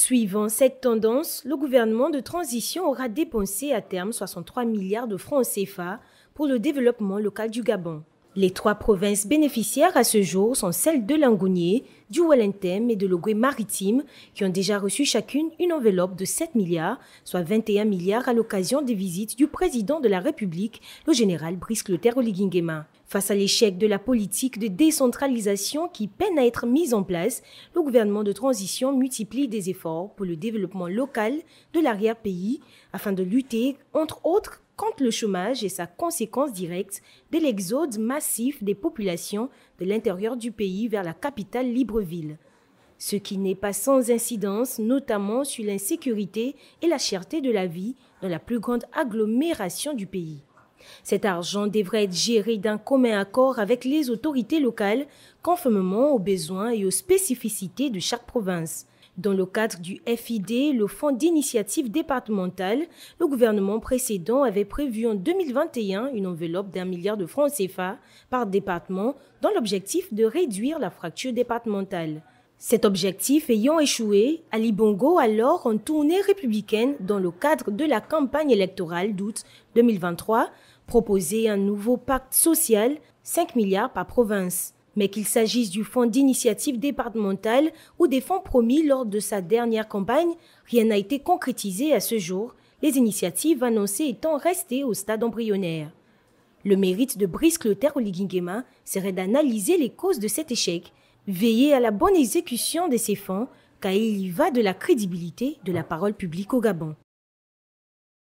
Suivant cette tendance, le gouvernement de transition aura dépensé à terme 63 milliards de francs CFA pour le développement local du Gabon. Les trois provinces bénéficiaires à ce jour sont celles de Langounier, du Walentem et de l'Ogooué-Maritime, qui ont déjà reçu chacune une enveloppe de 7 milliards, soit 21 milliards à l'occasion des visites du président de la République, le général Brice Clotaire Oligingema. Face à l'échec de la politique de décentralisation qui peine à être mise en place, le gouvernement de transition multiplie des efforts pour le développement local de l'arrière-pays afin de lutter, entre autres, contre le chômage et sa conséquence directe de l'exode massif des populations de l'intérieur du pays vers la capitale Libreville, ce qui n'est pas sans incidence notamment sur l'insécurité et la cherté de la vie dans la plus grande agglomération du pays. Cet argent devrait être géré d'un commun accord avec les autorités locales, conformément aux besoins et aux spécificités de chaque province. Dans le cadre du FID, le Fonds d'initiative départementale, le gouvernement précédent avait prévu en 2021 une enveloppe d'un milliard de francs CFA par département dans l'objectif de réduire la fracture départementale. Cet objectif ayant échoué, Ali Bongo alors en tournée républicaine dans le cadre de la campagne électorale d'août 2023 proposait un nouveau pacte social 5 milliards par province mais qu'il s'agisse du fonds d'initiative départementale ou des fonds promis lors de sa dernière campagne, rien n'a été concrétisé à ce jour, les initiatives annoncées étant restées au stade embryonnaire. Le mérite de Brice Clotaire Oligingema serait d'analyser les causes de cet échec, veiller à la bonne exécution de ces fonds, car il y va de la crédibilité de la parole publique au Gabon.